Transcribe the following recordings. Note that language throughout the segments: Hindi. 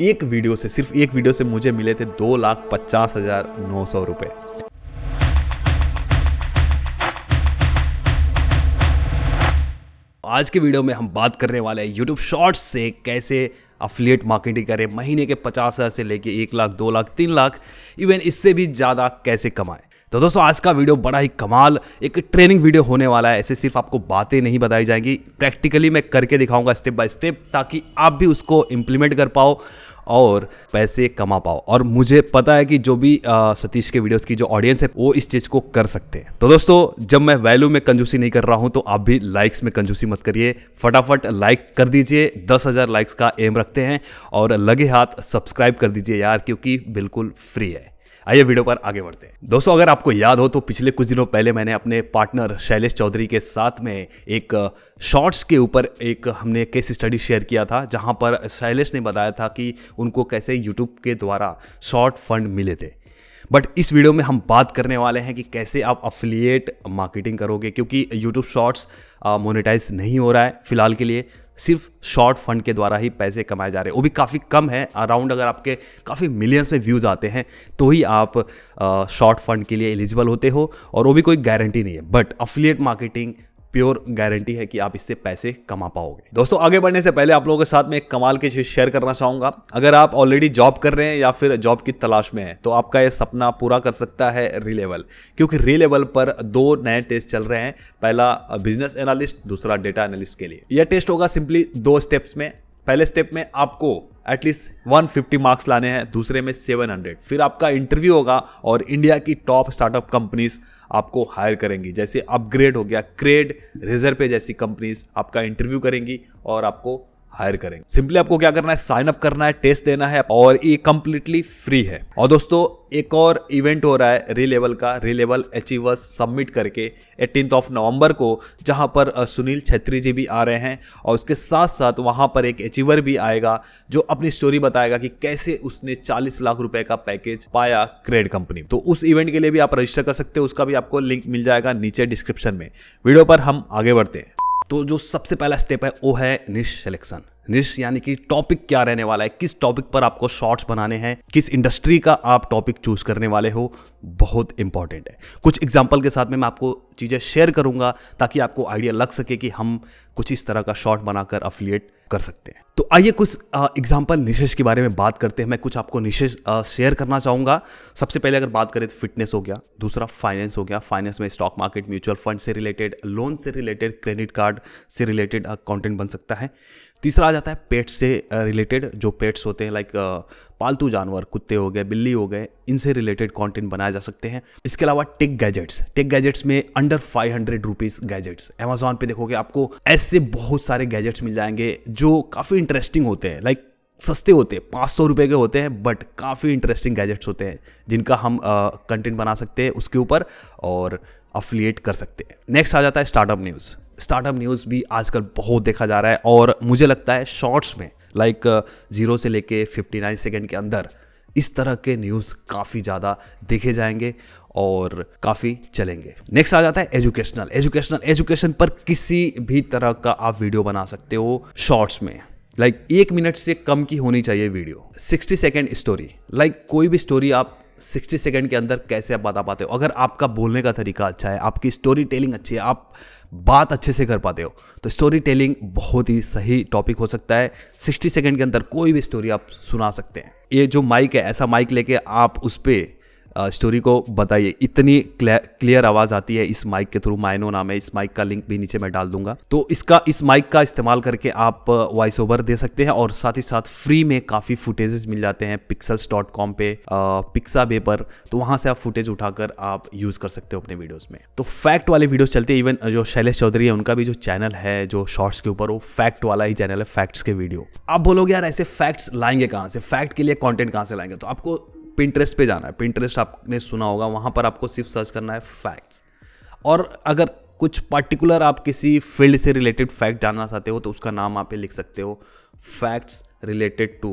एक वीडियो से सिर्फ एक वीडियो से मुझे मिले थे दो लाख पचास हज़ार नौ सौ रुपए आज के वीडियो में हम बात करने वाले हैं यूट्यूब Shorts से कैसे अफिलिएट मार्केटिंग करें महीने के पचास हज़ार से लेके एक लाख दो लाख तीन लाख इवन इससे भी ज़्यादा कैसे कमाएं तो दोस्तों आज का वीडियो बड़ा ही कमाल एक ट्रेनिंग वीडियो होने वाला है ऐसे सिर्फ आपको बातें नहीं बताई जाएंगी प्रैक्टिकली मैं करके दिखाऊंगा स्टेप बाय स्टेप ताकि आप भी उसको इम्प्लीमेंट कर पाओ और पैसे कमा पाओ और मुझे पता है कि जो भी आ, सतीश के वीडियोस की जो ऑडियंस है वो इस चीज़ को कर सकते हैं तो दोस्तों जब मैं वैल्यू में कंजूसी नहीं कर रहा हूं तो आप भी लाइक्स में कंजूसी मत करिए फटाफट लाइक कर दीजिए दस हज़ार लाइक्स का एम रखते हैं और लगे हाथ सब्सक्राइब कर दीजिए यार क्योंकि बिल्कुल फ्री है आइए वीडियो पर आगे बढ़ते हैं दोस्तों अगर आपको याद हो तो पिछले कुछ दिनों पहले मैंने अपने पार्टनर शैलेश चौधरी के साथ में एक शॉर्ट्स के ऊपर एक हमने केस स्टडी शेयर किया था जहां पर शैलेश ने बताया था कि उनको कैसे यूट्यूब के द्वारा शॉर्ट फंड मिले थे बट इस वीडियो में हम बात करने वाले हैं कि कैसे आप अफिलिएट मार्केटिंग करोगे क्योंकि यूट्यूब शॉर्ट्स मोनेटाइज नहीं हो रहा है फिलहाल के लिए सिर्फ शॉर्ट फंड के द्वारा ही पैसे कमाए जा रहे हैं वो भी काफ़ी कम है अराउंड अगर आपके काफ़ी मिलियंस में व्यूज़ आते हैं तो ही आप शॉर्ट फंड के लिए एलिजिबल होते हो और वो भी कोई गारंटी नहीं है but affiliate marketing pure guarantee है कि आप इससे पैसे कमा पाओगे दोस्तों आगे बढ़ने से पहले आप लोगों के साथ में एक कमाल की चीज शेयर करना चाहूंगा अगर आप ऑलरेडी जॉब कर रहे हैं या फिर जॉब की तलाश में है तो आपका यह सपना पूरा कर सकता है रीलेवल क्योंकि रीलेवल पर दो नए टेस्ट चल रहे हैं पहला बिजनेस एनालिस्ट दूसरा डेटा एनालिस्ट के लिए यह टेस्ट होगा सिंपली दो स्टेप्स में पहले स्टेप में आपको एटलीस्ट 150 मार्क्स लाने हैं दूसरे में 700 फिर आपका इंटरव्यू होगा और इंडिया की टॉप स्टार्टअप कंपनीज आपको हायर करेंगी जैसे अपग्रेड हो गया क्रेड रिजर्व पे जैसी कंपनीज आपका इंटरव्यू करेंगी और आपको हायर करेंगे सिंपली आपको क्या करना है साइन अप करना है टेस्ट देना है और ये कंप्लीटली फ्री है और दोस्तों एक और इवेंट हो रहा है लेवल का लेवल अचीवर्स सबमिट करके एटीन ऑफ नवंबर को जहां पर सुनील छेत्री जी भी आ रहे हैं और उसके साथ साथ वहां पर एक अचीवर भी आएगा जो अपनी स्टोरी बताएगा कि कैसे उसने 40 लाख रुपए का पैकेज पाया क्रेड कंपनी तो उस इवेंट के लिए भी आप रजिस्टर कर सकते हो उसका भी आपको लिंक मिल जाएगा नीचे डिस्क्रिप्शन में वीडियो पर हम आगे बढ़ते हैं तो जो सबसे पहला स्टेप है वो है निश सिलेक्शन निश यानी कि टॉपिक क्या रहने वाला है किस टॉपिक पर आपको शॉर्ट्स बनाने हैं किस इंडस्ट्री का आप टॉपिक चूज करने वाले हो बहुत इंपॉर्टेंट है कुछ एग्जाम्पल के साथ में मैं आपको चीज़ें शेयर करूंगा ताकि आपको आइडिया लग सके कि हम कुछ इस तरह का शॉर्ट बनाकर अफिलिएट कर सकते हैं तो आइए कुछ एग्जाम्पल निशेष के बारे में बात करते हैं मैं कुछ आपको निशेष शेयर करना चाहूँगा सबसे पहले अगर बात करें तो फिटनेस हो गया दूसरा फाइनेंस हो गया फाइनेंस में स्टॉक मार्केट म्यूचुअल फंड से रिलेटेड लोन से रिलेटेड क्रेडिट कार्ड से रिलेटेड कॉन्टेंट बन सकता है तीसरा आ जाता है पेट्स से रिलेटेड जो पेट्स होते हैं लाइक पालतू जानवर कुत्ते हो गए बिल्ली हो गए इनसे रिलेटेड कंटेंट बनाए जा सकते हैं इसके अलावा टेक गैजेट्स टेक गैजेट्स में under five hundred rupees gadgets Amazon पे देखोगे आपको ऐसे बहुत सारे गैजेट्स मिल जाएंगे जो काफ़ी इंटरेस्टिंग होते हैं लाइक सस्ते होते हैं पाँच सौ रुपये के होते हैं बट काफ़ी इंटरेस्टिंग गैजेट्स होते हैं जिनका हम कंटेंट बना सकते हैं उसके ऊपर और अफिलिएट कर सकते हैं नेक्स्ट आ जाता है स्टार्टअप न्यूज़ स्टार्टअप न्यूज़ भी आजकल बहुत देखा जा रहा है और मुझे लगता है शॉर्ट्स में लाइक ज़ीरो uh, से लेके 59 सेकेंड के अंदर इस तरह के न्यूज़ काफ़ी ज़्यादा देखे जाएंगे और काफ़ी चलेंगे नेक्स्ट आ जाता है एजुकेशनल एजुकेशनल एजुकेशन पर किसी भी तरह का आप वीडियो बना सकते हो शॉर्ट्स में लाइक like, एक मिनट से कम की होनी चाहिए वीडियो 60 सेकेंड स्टोरी लाइक कोई भी स्टोरी आप 60 सेकेंड के अंदर कैसे आप बता पाते हो अगर आपका बोलने का तरीका अच्छा है आपकी स्टोरी टेलिंग अच्छी है आप बात अच्छे से कर पाते हो तो स्टोरी टेलिंग बहुत ही सही टॉपिक हो सकता है 60 सेकेंड के अंदर कोई भी स्टोरी आप सुना सकते हैं ये जो माइक है ऐसा माइक लेके आप उस पर स्टोरी को बताइए इतनी क्लियर आवाज़ आती है इस माइक के थ्रू माइनो नाम है इस माइक का लिंक भी नीचे मैं डाल दूंगा तो इसका इस माइक का इस्तेमाल करके आप वॉइस ओवर दे सकते हैं और साथ ही साथ फ्री में काफ़ी फुटेजेस मिल जाते हैं पिक्सल्स डॉट कॉम पे पिक्सा बे पर तो वहाँ से आप फुटेज उठाकर आप यूज़ कर सकते हो अपने वीडियोज़ में तो फैक्ट वाले वीडियोज़ चलते इवन जो शैलेश चौधरी है उनका भी जो चैनल है जो शॉर्ट्स के ऊपर वो फैक्ट वाला ही चैनल है फैक्ट्स के वीडियो आप बोलोगे यार ऐसे फैक्ट्स लाएंगे कहाँ से फैक्ट के लिए कॉन्टेंट कहाँ से लाएंगे तो आपको पिंटरेस्ट पे जाना है पिंटरेस्ट आपने सुना होगा वहाँ पर आपको सिर्फ सर्च करना है फैक्ट्स और अगर कुछ पार्टिकुलर आप किसी फील्ड से रिलेटेड फैक्ट जानना चाहते हो तो उसका नाम आप लिख सकते हो फैक्ट्स रिलेटेड टू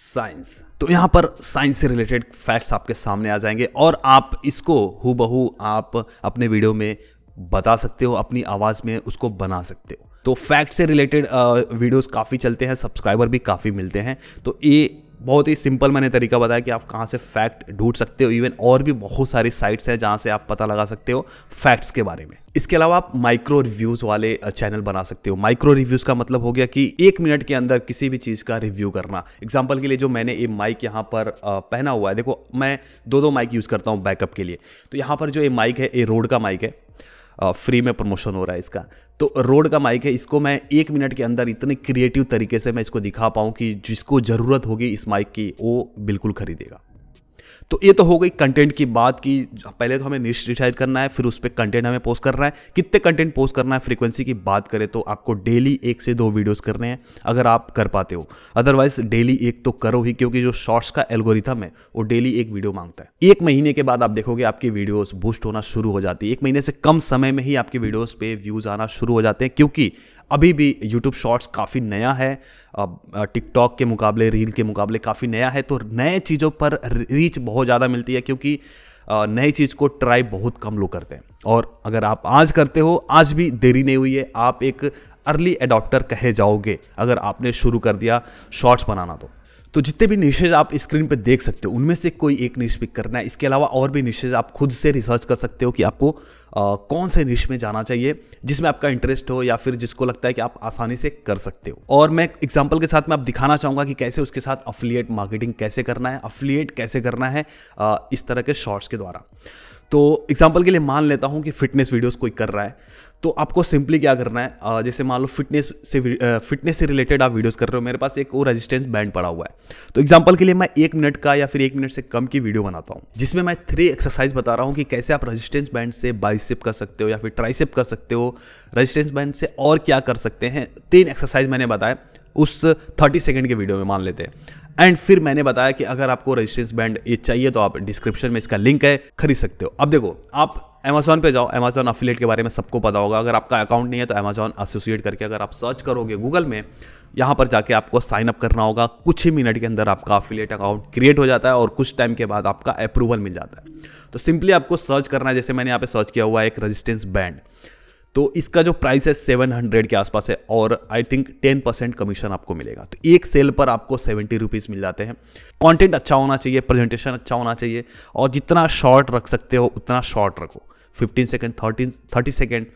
साइंस तो यहाँ पर साइंस से रिलेटेड फैक्ट्स आपके सामने आ जाएंगे और आप इसको हु आप अपने वीडियो में बता सकते हो अपनी आवाज़ में उसको बना सकते हो तो फैक्ट से रिलेटेड वीडियोस काफ़ी चलते हैं सब्सक्राइबर भी काफ़ी मिलते हैं तो ये बहुत ही सिंपल मैंने तरीका बताया कि आप कहाँ से फैक्ट ढूंढ सकते हो इवन और भी बहुत सारी साइट्स हैं जहाँ से आप पता लगा सकते हो फैक्ट्स के बारे में इसके अलावा आप माइक्रो रिव्यूज़ वाले चैनल बना सकते हो माइक्रो रिव्यूज़ का मतलब हो गया कि एक मिनट के अंदर किसी भी चीज़ का रिव्यू करना एग्जाम्पल के लिए जो मैंने ये माइक यहाँ पर पहना हुआ है देखो मैं दो दो माइक यूज़ करता हूँ बैकअप के लिए तो यहाँ पर जो ये माइक है ये रोड का माइक है फ्री में प्रमोशन हो रहा है इसका तो रोड का माइक है इसको मैं एक मिनट के अंदर इतने क्रिएटिव तरीके से मैं इसको दिखा पाऊँ कि जिसको ज़रूरत होगी इस माइक की वो बिल्कुल खरीदेगा तो ये तो हो गई कंटेंट की बात की पहले तो हमें डिसाइड करना है फिर उस पर कंटेंट हमें पोस्ट करना है कितने कंटेंट पोस्ट करना है फ्रीक्वेंसी की बात करें तो आपको डेली एक से दो वीडियोज़ करने हैं अगर आप कर पाते हो अदरवाइज डेली एक तो करो ही क्योंकि जो शॉर्ट्स का एल्गोरिथम है वो डेली एक वीडियो मांगता है एक महीने के बाद आप देखोगे आपकी वीडियोस बूस्ट होना शुरू हो जाती है एक महीने से कम समय में ही आपकी वीडियोस पे व्यूज आना शुरू हो जाते हैं क्योंकि अभी भी यूट्यूब शॉर्ट्स काफ़ी नया है टिकटॉक के मुकाबले रील के मुकाबले काफ़ी नया है तो नए चीज़ों पर रीच बहुत ज़्यादा मिलती है क्योंकि नई चीज़ को ट्राई बहुत कम लोग करते हैं और अगर आप आज करते हो आज भी देरी नहीं हुई है आप एक अर्ली एडॉप्टर कहे जाओगे अगर आपने शुरू कर दिया शॉर्ट्स बनाना तो तो जितने भी निशेज आप स्क्रीन पर देख सकते हो उनमें से कोई एक निश पिक करना है इसके अलावा और भी निशेज आप खुद से रिसर्च कर सकते हो कि आपको आ, कौन से निश में जाना चाहिए जिसमें आपका इंटरेस्ट हो या फिर जिसको लगता है कि आप आसानी से कर सकते हो और मैं एग्जाम्पल के साथ में आप दिखाना चाहूँगा कि कैसे उसके साथ अफिलिएट मार्केटिंग कैसे करना है अफिलियट कैसे करना है आ, इस तरह के शॉर्ट्स के द्वारा तो एग्जाम्पल के लिए मान लेता हूँ कि फिटनेस वीडियोस कोई कर रहा है तो आपको सिंपली क्या करना है जैसे मान लो फिटनेस से फिटनेस से रिलेटेड आप वीडियोस कर रहे हो मेरे पास एक और रेजिस्टेंस बैंड पड़ा हुआ है तो एग्जाम्पल के लिए मैं एक मिनट का या फिर एक मिनट से कम की वीडियो बनाता हूँ जिसमें मैं थ्री एक्सरसाइज बता रहा हूँ कि कैसे आप रजिस्टेंस बैंड से बाइसिप कर सकते हो या फिर ट्राइसेप कर सकते हो रजिस्टेंस बैंड से और क्या कर सकते हैं तीन एक्सरसाइज मैंने बताया उस थर्टी सेकेंड के वीडियो में मान लेते हैं एंड फिर मैंने बताया कि अगर आपको रेजिस्टेंस बैंड ये चाहिए तो आप डिस्क्रिप्शन में इसका लिंक है खरीद सकते हो अब देखो आप अमेजॉन पे जाओ अमेजोन अफिलेट के बारे में सबको पता होगा अगर आपका अकाउंट नहीं है तो अमेजॉन एसोसिएट करके अगर आप सर्च करोगे गूगल में यहाँ पर जाके आपको साइन अप करना होगा कुछ ही मिनट के अंदर आपका अफिलेट अकाउंट क्रिएट हो जाता है और कुछ टाइम के बाद आपका अप्रूवल मिल जाता है तो सिंपली आपको सर्च करना है जैसे मैंने यहाँ पे सर्च किया हुआ है एक रजिस्टेंस बैंड तो इसका जो प्राइस है सेवन हंड्रेड के आसपास है और I think ten percent commission आपको मिलेगा तो एक सेल पर आपको सेवेंटी रुपीज़ मिल जाते हैं कंटेंट अच्छा होना चाहिए प्रेजेंटेशन अच्छा होना चाहिए और जितना शॉर्ट रख सकते हो उतना शॉर्ट रखो fifteen second thirteen thirty second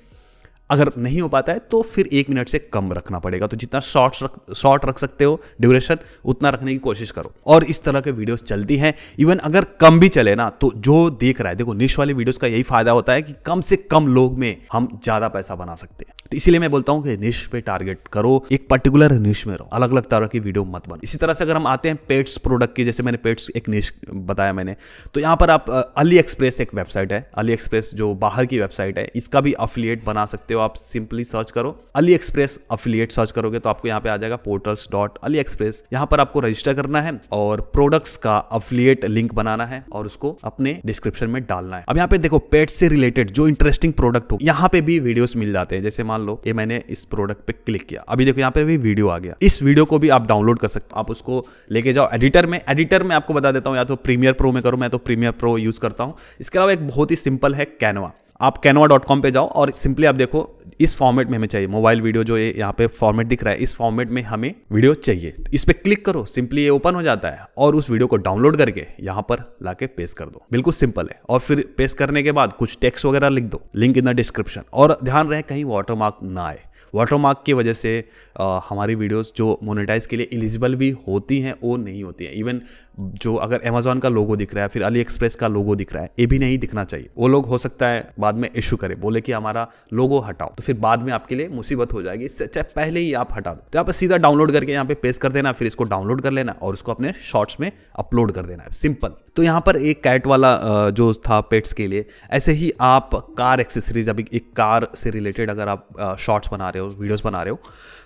अगर नहीं हो पाता है तो फिर एक मिनट से कम रखना पड़ेगा तो जितना शॉर्ट रख शॉर्ट रख सकते हो ड्यूरेशन उतना रखने की कोशिश करो और इस तरह के वीडियोस चलती हैं इवन अगर कम भी चले ना तो जो देख रहा है देखो निश वाली वीडियोस का यही फायदा होता है कि कम से कम लोग में हम ज्यादा पैसा बना सकते हैं तो इसीलिए मैं बोलता हूँ कि निश पे टारगेट करो एक पर्टिकुलर निश में रहो अलग अलग तरह की वीडियो मत बनो इसी तरह से अगर हम आते हैं पेट्स प्रोडक्ट की जैसे मैंने पेट्स एक निश बताया मैंने तो यहाँ पर आप अली एक्सप्रेस एक वेबसाइट है अली एक्सप्रेस जो बाहर की वेबसाइट है इसका भी अफिलियट बना सकते हो आप सिंपली सर्च करो अली एक्सप्रेस अफिलियट सर्च करोगे तो आपको यहाँ पे आ जाएगा पोर्टल्स डॉट अली एक्सप्रेस यहाँ पर आपको रजिस्टर करना है और प्रोडक्ट्स का अफिलियट लिंक बनाना है और उसको अपने डिस्क्रिप्शन में डालना है अब यहाँ पे देखो पेट से रिलेटेड जो इंटरेस्टिंग प्रोडक्ट हो यहाँ पे भी वीडियोस मिल जाते हैं जैसे मान लो ये मैंने इस प्रोडक्ट पे क्लिक किया अभी देखो यहाँ पे भी वीडियो आ गया इस वीडियो को भी आप डाउनलोड कर सकते हो आप उसको लेके जाओ एडिटर में एडिटर में आपको बता देता हूँ या तो प्रीमियर प्रो में करो मैं तो प्रीमियर प्रो यूज करता हूँ इसके अलावा एक बहुत ही सिंपल है कैनवा आप कैनवा डॉट कॉम पर जाओ और सिंपली आप देखो इस फॉर्मेट में हमें चाहिए मोबाइल वीडियो जो ये यहाँ पे फॉर्मेट दिख रहा है इस फॉर्मेट में हमें वीडियो चाहिए इस पर क्लिक करो सिंपली ये ओपन हो जाता है और उस वीडियो को डाउनलोड करके यहाँ पर ला के पेस्ट कर दो बिल्कुल सिंपल है और फिर पेस्ट करने के बाद कुछ टेक्स्ट वगैरह लिख दो लिंक इन द डिस्क्रिप्शन और ध्यान रहे कहीं वाटरमार्क ना आए वाटरमार्क की वजह से आ, हमारी वीडियोस जो मोनेटाइज के लिए एलिजिबल भी होती हैं वो नहीं होती हैं इवन जो अगर अमेजोन का लोगो दिख रहा है फिर अली एक्सप्रेस का लोगो दिख रहा है ये भी नहीं दिखना चाहिए वो लोग हो सकता है बाद में इशू करे बोले कि हमारा लोगो हटाओ तो फिर बाद में आपके लिए मुसीबत हो जाएगी इससे अच्छा पहले ही आप हटा दो तो आप सीधा डाउनलोड करके यहाँ पे पेस्ट कर देना फिर इसको डाउनलोड कर लेना और उसको अपने शॉर्ट्स में अपलोड कर देना है सिंपल तो यहाँ पर एक कैट वाला जो था पेट्स के लिए ऐसे ही आप कार एक्सेसरीज अभी एक कार से रिलेटेड अगर आप शॉर्ट्स बना रहे हो वीडियोज़ बना रहे हो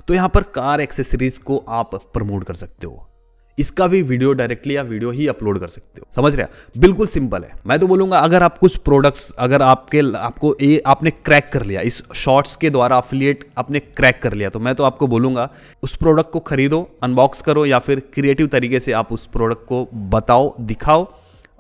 तो यहाँ पर कार एक्सेसरीज को आप प्रमोट कर सकते हो इसका भी वीडियो डायरेक्टली या वीडियो ही अपलोड कर सकते हो समझ रहे हैं बिल्कुल सिंपल है मैं तो बोलूंगा अगर आप कुछ प्रोडक्ट्स अगर आपके आपको ए, आपने क्रैक कर लिया इस शॉर्ट्स के द्वारा अफिलियट आपने क्रैक कर लिया तो मैं तो आपको बोलूंगा उस प्रोडक्ट को खरीदो अनबॉक्स करो या फिर क्रिएटिव तरीके से आप उस प्रोडक्ट को बताओ दिखाओ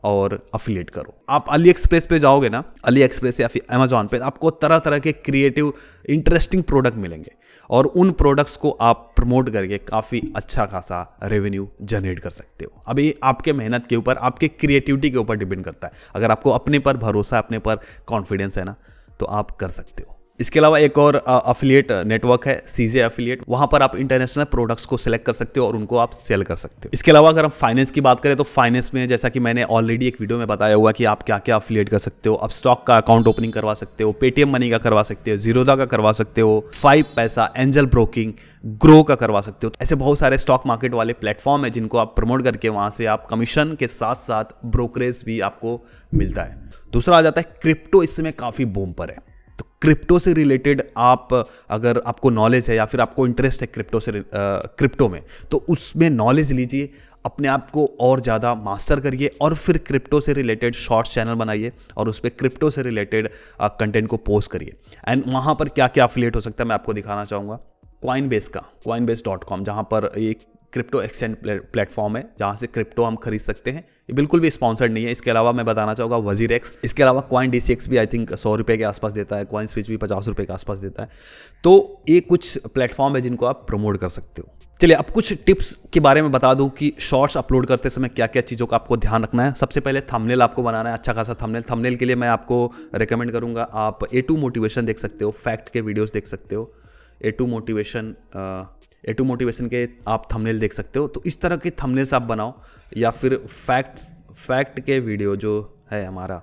और अफिलिएट करो आप अली एक्सप्रेस पे जाओगे ना अली एक्सप्रेस या फिर अमेजोन पे आपको तरह तरह के क्रिएटिव इंटरेस्टिंग प्रोडक्ट मिलेंगे और उन प्रोडक्ट्स को आप प्रमोट करके काफ़ी अच्छा खासा रेवेन्यू जनरेट कर सकते हो अब ये आपके मेहनत के ऊपर आपके क्रिएटिविटी के ऊपर डिपेंड करता है अगर आपको अपने पर भरोसा अपने पर कॉन्फिडेंस है ना तो आप कर सकते हो इसके अलावा एक और अफिलिएट नेटवर्क है सीजे अफिलिएट वहां पर आप इंटरनेशनल प्रोडक्ट्स को सिलेक्ट कर सकते हो और उनको आप सेल कर सकते हो इसके अलावा अगर हम फाइनेंस की बात करें तो फाइनेंस में जैसा कि मैंने ऑलरेडी एक वीडियो में बताया हुआ कि आप क्या क्या अफिलिएट कर सकते हो आप स्टॉक का अकाउंट ओपनिंग करवा सकते हो पेटीएम मनी का करवा सकते हो जीरोदा का करवा सकते हो फाइव पैसा एंजल ब्रोकिंग ग्रो का करवा सकते हो ऐसे बहुत सारे स्टॉक मार्केट वाले प्लेटफॉर्म है जिनको आप प्रमोट करके वहाँ से आप कमीशन के साथ साथ ब्रोकरेज भी आपको मिलता है दूसरा आ जाता है क्रिप्टो इस समय काफ़ी बूम पर है तो क्रिप्टो से रिलेटेड आप अगर आपको नॉलेज है या फिर आपको इंटरेस्ट है क्रिप्टो से क्रिप्टो में तो उसमें नॉलेज लीजिए अपने आप को और ज़्यादा मास्टर करिए और फिर क्रिप्टो से रिलेटेड शॉर्ट्स चैनल बनाइए और उस पर क्रिप्टो से रिलेटेड कंटेंट को पोस्ट करिए एंड वहाँ पर क्या क्या अफिलेट हो सकता है मैं आपको दिखाना चाहूँगा क्वाइन बेस का क्वाइन बेस डॉट कॉम जहाँ पर एक क्रिप्टो एक्सचेंज प्लेटफॉर्म है जहाँ से क्रिप्टो हम खरीद सकते हैं ये बिल्कुल भी स्पॉन्सर्ड नहीं है इसके अलावा मैं बताना चाहूँगा वजीर एक्स इसके अलावा क्वाइन डी भी आई थिंक सौ रुपये के आसपास देता है क्वाइन स्विच भी पचास रुपये के आसपास देता है तो ये कुछ प्लेटफॉर्म है जिनको आप प्रमोट कर सकते हो चलिए अब कुछ टिप्स के बारे में बता दूं कि शॉर्ट्स अपलोड करते समय क्या क्या चीज़ों का आपको ध्यान रखना है सबसे पहले थंबनेल आपको बनाना है अच्छा खासा थंबनेल थंबनेल के लिए मैं आपको रेकमेंड करूंगा आप ए टू मोटिवेशन देख सकते हो फैक्ट के वीडियोस देख सकते हो A two motivation A two motivation के आप थंबनेल देख सकते हो तो इस तरह के थंबनेल्स आप बनाओ या फिर फैक्ट्स फैक्ट के वीडियो जो है हमारा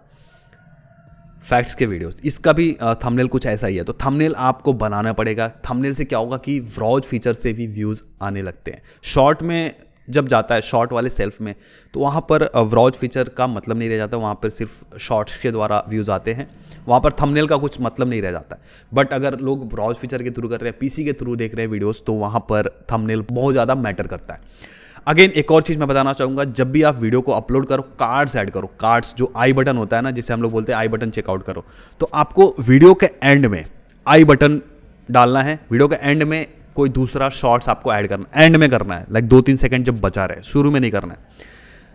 फैक्ट्स के वीडियोस इसका भी थंबनेल कुछ ऐसा ही है तो थंबनेल आपको बनाना पड़ेगा थंबनेल से क्या होगा कि व्रॉज फीचर से भी व्यूज़ आने लगते हैं शॉर्ट में जब जाता है शॉर्ट वाले सेल्फ में तो वहाँ पर व्रॉज फीचर का मतलब नहीं रह जाता वहाँ पर सिर्फ शॉर्ट्स के द्वारा व्यूज़ आते हैं वहाँ पर थंबनेल का कुछ मतलब नहीं रह जाता है बट अगर लोग ब्राउज फीचर के थ्रू कर रहे हैं पीसी के थ्रू देख रहे हैं वीडियोस तो वहाँ पर थंबनेल बहुत ज़्यादा मैटर करता है अगेन एक और चीज़ मैं बताना चाहूँगा जब भी आप वीडियो को अपलोड करो कार्ड्स ऐड करो कार्ड्स जो आई बटन होता है ना जिसे हम लोग बोलते हैं आई बटन चेकआउट करो तो आपको वीडियो के एंड में आई बटन डालना है वीडियो के एंड में कोई दूसरा शॉर्ट्स आपको ऐड करना एंड में करना है लाइक दो तीन सेकंड जब बचा रहे शुरू में नहीं करना है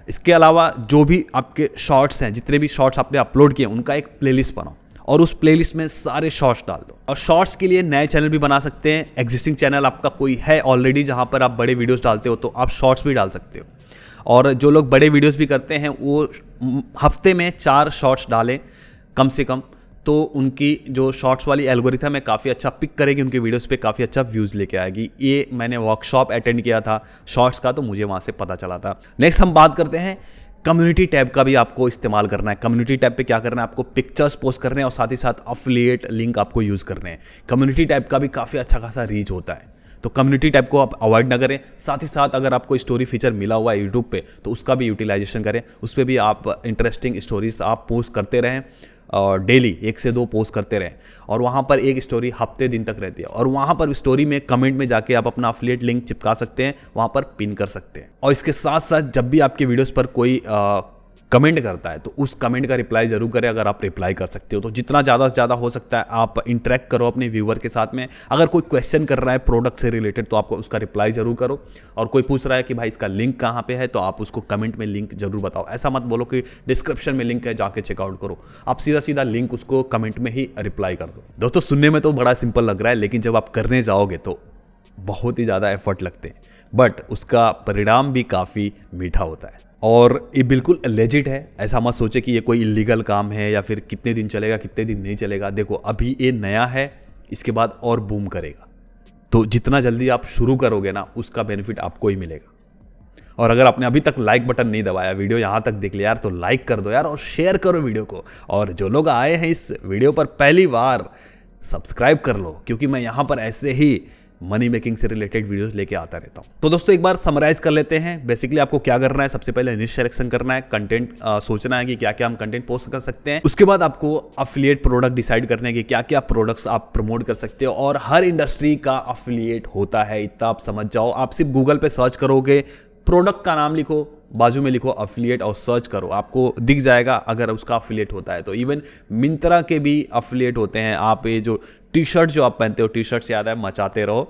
इसके अलावा जो भी आपके शॉर्ट्स हैं जितने भी शॉर्ट्स आपने अपलोड किए उनका एक प्लेलिस्ट बनाओ और उस प्लेलिस्ट में सारे शॉर्ट्स डाल दो और शॉर्ट्स के लिए नए चैनल भी बना सकते हैं एग्जिस्टिंग चैनल आपका कोई है ऑलरेडी जहाँ पर आप बड़े वीडियोस डालते हो तो आप शॉर्ट्स भी डाल सकते हो और जो लोग बड़े वीडियोस भी करते हैं वो हफ्ते में चार शॉर्ट्स डालें कम से कम तो उनकी जो शॉर्ट्स वाली एल्गोरिथम है काफ़ी अच्छा पिक करेगी उनके वीडियोस पे काफ़ी अच्छा व्यूज़ लेके आएगी ये मैंने वर्कशॉप अटेंड किया था शॉर्ट्स का तो मुझे वहाँ से पता चला था नेक्स्ट हम बात करते हैं कम्युनिटी टैब का भी आपको इस्तेमाल करना है कम्युनिटी टैब पे क्या करना है आपको पिक्चर्स पोस्ट करने हैं और साथ ही साथ अफिलिएट लिंक आपको यूज़ करने हैं कम्युनिटी टैब का भी काफ़ी अच्छा खासा रीच होता है तो कम्युनिटी टैब को आप अवॉइड ना करें साथ ही साथ अगर आपको स्टोरी फीचर मिला हुआ है यूट्यूब पे तो उसका भी यूटिलाइजेशन करें उस पर भी आप इंटरेस्टिंग स्टोरीज आप पोस्ट करते रहें डेली एक से दो पोस्ट करते रहें और वहाँ पर एक स्टोरी हफ्ते दिन तक रहती है और वहाँ पर स्टोरी में कमेंट में जाके आप अपना अफिलेट लिंक चिपका सकते हैं वहाँ पर पिन कर सकते हैं और इसके साथ साथ जब भी आपके वीडियोज़ पर कोई कमेंट करता है तो उस कमेंट का रिप्लाई ज़रूर करें अगर आप रिप्लाई कर सकते हो तो जितना ज़्यादा से ज़्यादा हो सकता है आप इंटरेक्ट करो अपने व्यूवर के साथ में अगर कोई क्वेश्चन कर रहा है प्रोडक्ट से रिलेटेड तो आपको उसका रिप्लाई ज़रूर करो और कोई पूछ रहा है कि भाई इसका लिंक कहाँ पर है तो आप उसको कमेंट में लिंक ज़रूर बताओ ऐसा मत बोलो कि डिस्क्रिप्शन में लिंक है जाके चेकआउट करो आप सीधा सीधा लिंक उसको कमेंट में ही रिप्लाई कर दो दोस्तों सुनने में तो बड़ा सिंपल लग रहा है लेकिन जब आप करने जाओगे तो बहुत ही ज़्यादा एफर्ट लगते हैं बट उसका परिणाम भी काफ़ी मीठा होता है और ये बिल्कुल लेजिट है ऐसा मत सोचे कि ये कोई इलीगल काम है या फिर कितने दिन चलेगा कितने दिन नहीं चलेगा देखो अभी ये नया है इसके बाद और बूम करेगा तो जितना जल्दी आप शुरू करोगे ना उसका बेनिफिट आपको ही मिलेगा और अगर आपने अभी तक लाइक बटन नहीं दबाया वीडियो यहाँ तक देख लिया यार तो लाइक कर दो यार और शेयर करो वीडियो को और जो लोग आए हैं इस वीडियो पर पहली बार सब्सक्राइब कर लो क्योंकि मैं यहाँ पर ऐसे ही मनी मेकिंग से रिलेटेड वीडियोस लेके आता रहता हूँ तो दोस्तों एक बार समराइज कर लेते हैं बेसिकली आपको क्या करना है सबसे पहले निश सेलेक्शन करना है कंटेंट सोचना है कि क्या क्या हम कंटेंट पोस्ट कर सकते हैं उसके बाद आपको अफिलियट प्रोडक्ट डिसाइड करने की क्या क्या प्रोडक्ट्स आप प्रमोट कर सकते हो और हर इंडस्ट्री का अफिलियट होता है इतना आप समझ जाओ आप सिर्फ गूगल पर सर्च करोगे प्रोडक्ट का नाम लिखो बाजू में लिखो अफिलिएट और सर्च करो आपको दिख जाएगा अगर उसका अफिलिएट होता है तो इवन मिंत्रा के भी अफिलिएट होते हैं आप ये जो टी शर्ट जो आप पहनते हो टी शर्ट से याद है मचाते रहो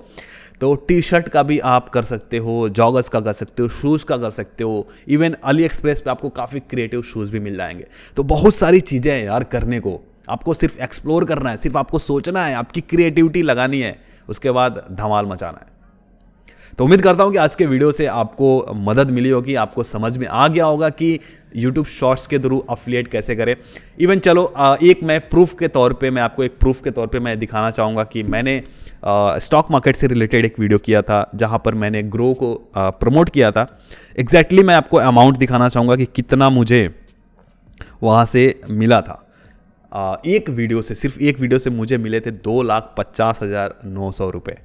तो टी शर्ट का भी आप कर सकते हो जॉगर्स का कर सकते हो शूज़ का कर सकते हो इवन अली एक्सप्रेस पर आपको काफ़ी क्रिएटिव शूज़ भी मिल जाएंगे तो बहुत सारी चीज़ें हैं यार करने को आपको सिर्फ एक्सप्लोर करना है सिर्फ आपको सोचना है आपकी क्रिएटिविटी लगानी है उसके बाद धमाल मचाना है तो उम्मीद करता हूँ कि आज के वीडियो से आपको मदद मिली होगी आपको समझ में आ गया होगा कि यूट्यूब शॉर्ट्स के थ्रू अफिलेट कैसे करें इवन चलो एक मैं प्रूफ के तौर पे मैं आपको एक प्रूफ के तौर पे मैं दिखाना चाहूँगा कि मैंने स्टॉक मार्केट से रिलेटेड एक वीडियो किया था जहाँ पर मैंने ग्रो को प्रमोट किया था एग्जैक्टली exactly मैं आपको अमाउंट दिखाना चाहूँगा कि कितना मुझे वहाँ से मिला था एक वीडियो से सिर्फ एक वीडियो से मुझे मिले थे दो लाख पचास हज़ार नौ सौ रुपये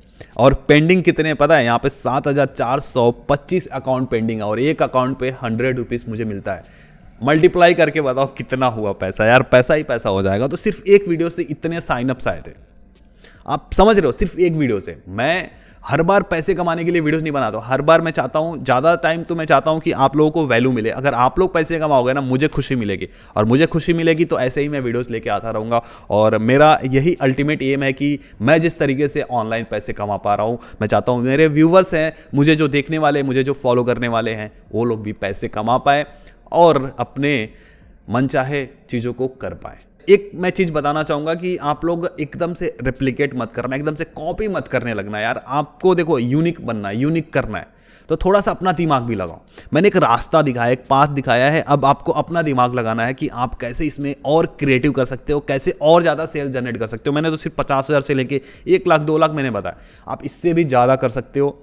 और पेंडिंग कितने पता है यहाँ पे सात हज़ार चार सौ पच्चीस अकाउंट पेंडिंग है और एक अकाउंट पे हंड्रेड रुपीज़ मुझे मिलता है मल्टीप्लाई करके बताओ कितना हुआ पैसा यार पैसा ही पैसा हो जाएगा तो सिर्फ एक वीडियो से इतने साइनअप्स आए थे आप समझ रहे हो सिर्फ एक वीडियो से मैं हर बार पैसे कमाने के लिए वीडियोस नहीं बनाता हूँ हर बार मैं चाहता हूँ ज़्यादा टाइम तो मैं चाहता हूँ कि आप लोगों को वैल्यू मिले अगर आप लोग पैसे कमाओगे ना मुझे खुशी मिलेगी और मुझे खुशी मिलेगी तो ऐसे ही मैं वीडियोस लेके आता रहूँगा और मेरा यही अल्टीमेट एम है कि मैं जिस तरीके से ऑनलाइन पैसे कमा पा रहा हूँ मैं चाहता हूँ मेरे व्यूवर्स हैं मुझे जो देखने वाले मुझे जो फॉलो करने वाले हैं वो लोग भी पैसे कमा पाए और अपने मनचाहे चीज़ों को कर पाए एक मैं चीज़ बताना चाहूंगा कि आप लोग एकदम से रिप्लीकेट मत करना एकदम से कॉपी मत करने लगना यार आपको देखो यूनिक बनना है यूनिक करना है तो थोड़ा सा अपना दिमाग भी लगाओ मैंने एक रास्ता दिखाया एक पाथ दिखाया है अब आपको अपना दिमाग लगाना है कि आप कैसे इसमें और क्रिएटिव कर सकते हो कैसे और ज़्यादा सेल जनरेट कर सकते हो मैंने तो सिर्फ पचास हज़ार से लेके एक लाख दो लाख मैंने बताया आप इससे भी ज़्यादा कर सकते हो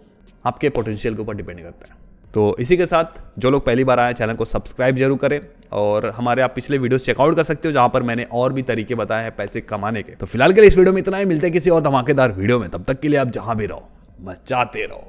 आपके पोटेंशियल के ऊपर डिपेंड करता है तो इसी के साथ जो लोग पहली बार आए चैनल को सब्सक्राइब जरूर करें और हमारे आप पिछले वीडियोस चेकआउट कर सकते हो जहां पर मैंने और भी तरीके बताए हैं पैसे कमाने के तो फिलहाल के लिए इस वीडियो में इतना ही मिलते हैं किसी और धमाकेदार वीडियो में तब तक के लिए आप जहां भी रहो मचाते रहो